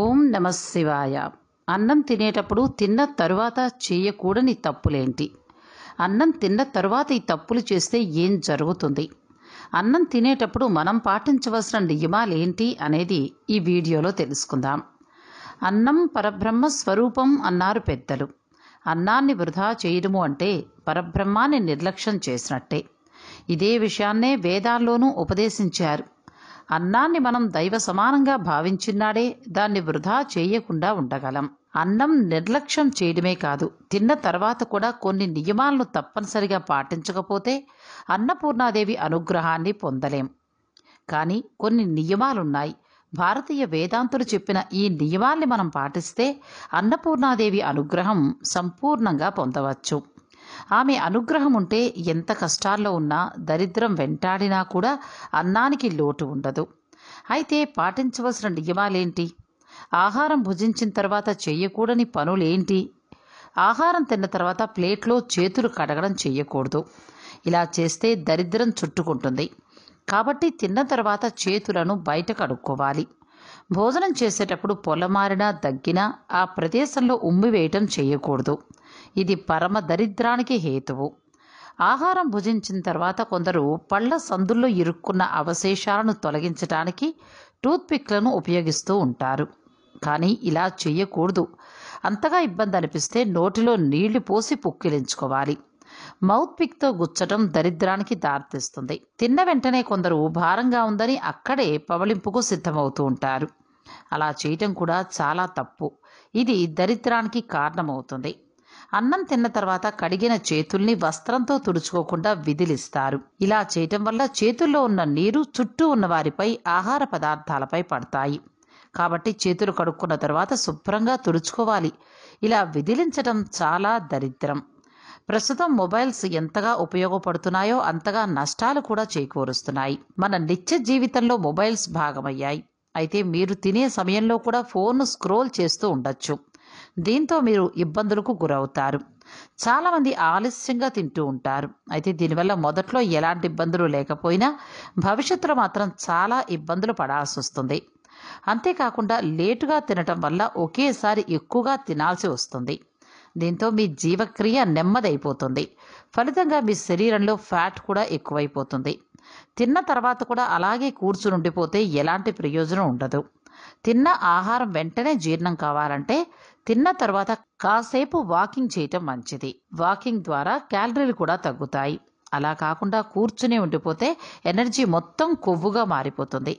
ఓం నమ శివాయ అన్నం తినేటప్పుడు తిన్న తరువాత చేయకూడని తప్పులేంటి అన్నం తిన్న తరువాత ఈ తప్పులు చేస్తే ఏం జరుగుతుంది అన్నం తినేటప్పుడు మనం పాటించవలసిన నియమాలేంటి అనేది ఈ వీడియోలో తెలుసుకుందాం అన్నం పరబ్రహ్మ స్వరూపం అన్నారు పెద్దలు అన్నాన్ని వృధా చేయడము అంటే పరబ్రహ్మాన్ని నిర్లక్ష్యం చేసినట్టే ఇదే విషయాన్నే వేదాల్లోనూ ఉపదేశించారు అన్నాన్ని మనం దైవ సమానంగా భావించినాడే దాన్ని వృధా చేయకుండా ఉండగలం అన్నం నిర్లక్ష్యం చేయడమే కాదు తిన్న తర్వాత కూడా కొన్ని నియమాలను తప్పనిసరిగా పాటించకపోతే అన్నపూర్ణాదేవి అనుగ్రహాన్ని పొందలేం కానీ కొన్ని నియమాలున్నాయి భారతీయ వేదాంతులు చెప్పిన ఈ నియమాల్ని మనం పాటిస్తే అన్నపూర్ణాదేవి అనుగ్రహం సంపూర్ణంగా పొందవచ్చు ఆమె అనుగ్రహం ఉంటే ఎంత కష్టాల్లో ఉన్నా దరిద్రం వెంటాడినా కూడా అన్నానికి లోటు ఉండదు అయితే పాటించవలసిన నియమాలేంటి ఆహారం భుజించిన తర్వాత చేయకూడని పనులేంటి ఆహారం తిన్న తర్వాత ప్లేట్లో చేతులు కడగడం చేయకూడదు ఇలా చేస్తే దరిద్రం చుట్టుకుంటుంది కాబట్టి తిన్న తర్వాత చేతులను బయట కడుక్కోవాలి భోజనం చేసేటప్పుడు పొలమారినా దగ్గినా ఆ ప్రదేశంలో ఉమ్మి వేయటం చేయకూడదు ఇది పరమ దరిద్రానికి హేతువు ఆహారం భుజించిన తర్వాత కొందరు పళ్ళ సందుల్లో ఇరుక్కున్న అవశేషాలను తొలగించడానికి టూత్పిక్లను ఉపయోగిస్తూ ఉంటారు కానీ ఇలా చేయకూడదు అంతగా ఇబ్బంది అనిపిస్తే నోటిలో నీళ్లు పోసి పుక్కిలించుకోవాలి మౌత్ పిక్తో గుచ్చటం దరిద్రానికి దారితీస్తుంది తిన్న వెంటనే కొందరు భారంగా ఉందని అక్కడే పవలింపుకు సిద్ధమవుతూ ఉంటారు అలా చేయటం కూడా చాలా తప్పు ఇది దరిద్రానికి కారణమవుతుంది అన్నం తిన్న తర్వాత కడిగిన చేతుల్ని వస్త్రంతో తుడుచుకోకుండా విధిలిస్తారు ఇలా చేయటం వల్ల చేతుల్లో ఉన్న నీరు చుట్టూ ఉన్న వారిపై ఆహార పదార్థాలపై పడతాయి కాబట్టి చేతులు కడుక్కున్న తర్వాత శుభ్రంగా తుడుచుకోవాలి ఇలా విధిలించడం చాలా దరిద్రం ప్రస్తుతం మొబైల్స్ ఎంతగా ఉపయోగపడుతున్నాయో అంతగా నష్టాలు కూడా చేకూరుస్తున్నాయి మన నిత్య జీవితంలో మొబైల్స్ భాగమయ్యాయి అయితే మీరు తినే సమయంలో కూడా ఫోన్ స్క్రోల్ చేస్తూ ఉండొచ్చు దీంతో మీరు ఇబ్బందులకు గురవుతారు చాలామంది ఆలస్యంగా తింటూ ఉంటారు అయితే దీనివల్ల మొదట్లో ఎలాంటి ఇబ్బందులు లేకపోయినా భవిష్యత్తులో మాత్రం చాలా ఇబ్బందులు పడాల్సి వస్తుంది అంతేకాకుండా లేటుగా తినటం వల్ల ఒకేసారి ఎక్కువగా తినాల్సి వస్తుంది దీంతో మీ జీవక్రియ నెమ్మదైపోతుంది ఫలితంగా మీ శరీరంలో ఫ్యాట్ కూడా ఎక్కువైపోతుంది తిన్న తర్వాత కూడా అలాగే కూర్చుని ఉండిపోతే ఎలాంటి ప్రయోజనం ఉండదు తిన్న ఆహారం వెంటనే జీర్ణం కావాలంటే తిన్న తర్వాత కాసేపు వాకింగ్ చేయటం మంచిది వాకింగ్ ద్వారా క్యాలరీలు కూడా తగ్గుతాయి అలా కాకుండా కూర్చుని ఉండిపోతే ఎనర్జీ మొత్తం కొవ్వుగా మారిపోతుంది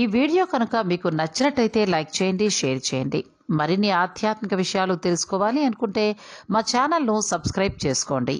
ఈ వీడియో కనుక మీకు నచ్చినట్టయితే లైక్ చేయండి షేర్ చేయండి మరిన్ని ఆధ్యాత్మిక విషయాలు తెలుసుకోవాలి అనుకుంటే మా ఛానల్ను సబ్స్క్రైబ్ చేసుకోండి